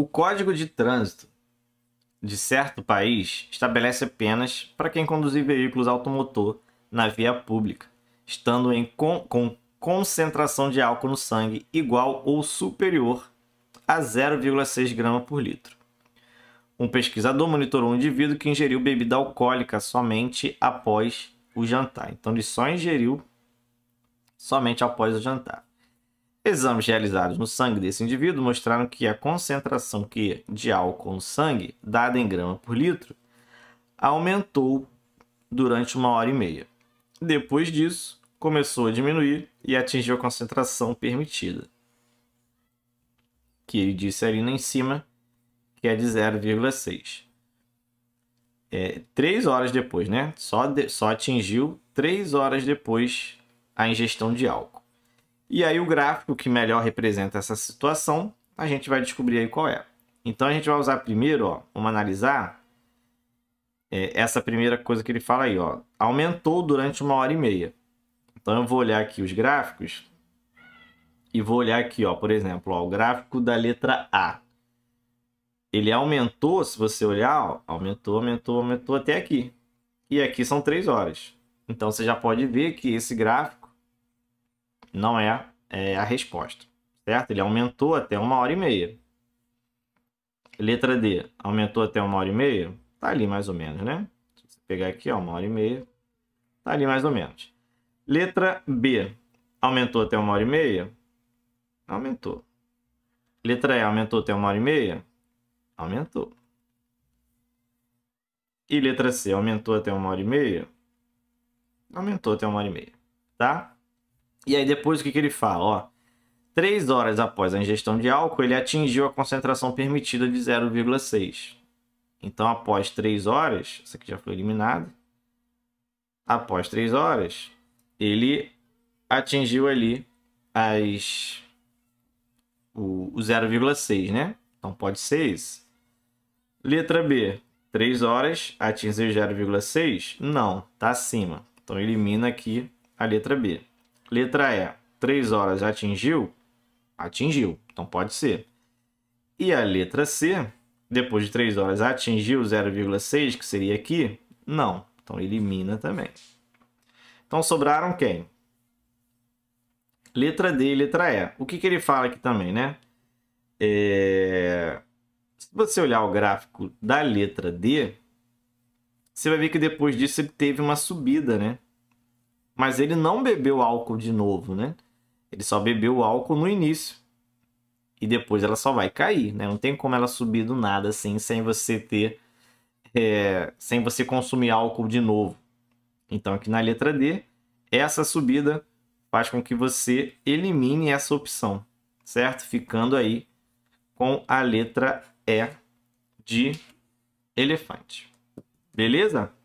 O Código de Trânsito de certo país estabelece apenas para quem conduzir veículos automotor na via pública, estando em con com concentração de álcool no sangue igual ou superior a 0,6 grama por litro. Um pesquisador monitorou um indivíduo que ingeriu bebida alcoólica somente após o jantar. Então ele só ingeriu somente após o jantar. Exames realizados no sangue desse indivíduo mostraram que a concentração que de álcool no sangue, dada em grama por litro, aumentou durante uma hora e meia. Depois disso, começou a diminuir e atingiu a concentração permitida, que ele disse ali em cima, que é de 0,6. É, três horas depois, né? Só, de, só atingiu três horas depois a ingestão de álcool. E aí o gráfico que melhor representa essa situação, a gente vai descobrir aí qual é. Então a gente vai usar primeiro, ó, vamos analisar é, essa primeira coisa que ele fala aí, ó, aumentou durante uma hora e meia. Então eu vou olhar aqui os gráficos e vou olhar aqui, ó, por exemplo, ó, o gráfico da letra A. Ele aumentou, se você olhar, ó, aumentou, aumentou, aumentou até aqui. E aqui são três horas. Então você já pode ver que esse gráfico não é, é a resposta, certo? Ele aumentou até uma hora e meia. Letra D, aumentou até uma hora e meia? Tá ali mais ou menos, né? Se você pegar aqui, ó, uma hora e meia, tá ali mais ou menos. Letra B, aumentou até uma hora e meia? Aumentou. Letra E, aumentou até uma hora e meia? Aumentou. E letra C, aumentou até uma hora e meia? Aumentou até uma hora e meia, tá? E aí depois o que, que ele fala? Ó, três horas após a ingestão de álcool, ele atingiu a concentração permitida de 0,6. Então, após três horas, isso aqui já foi eliminado. Após três horas, ele atingiu ali as o, o 0,6, né? Então pode ser isso. Letra B, 3 horas atingiu 0,6? Não, tá acima. Então elimina aqui a letra B. Letra E, 3 horas já atingiu? Atingiu, então pode ser. E a letra C, depois de 3 horas atingiu 0,6, que seria aqui? Não, então elimina também. Então sobraram quem? Letra D e letra E. O que, que ele fala aqui também, né? É... Se você olhar o gráfico da letra D, você vai ver que depois disso ele teve uma subida, né? Mas ele não bebeu álcool de novo, né? Ele só bebeu álcool no início. E depois ela só vai cair, né? Não tem como ela subir do nada assim, sem você ter. É, sem você consumir álcool de novo. Então, aqui na letra D, essa subida faz com que você elimine essa opção, certo? Ficando aí com a letra E de elefante. Beleza?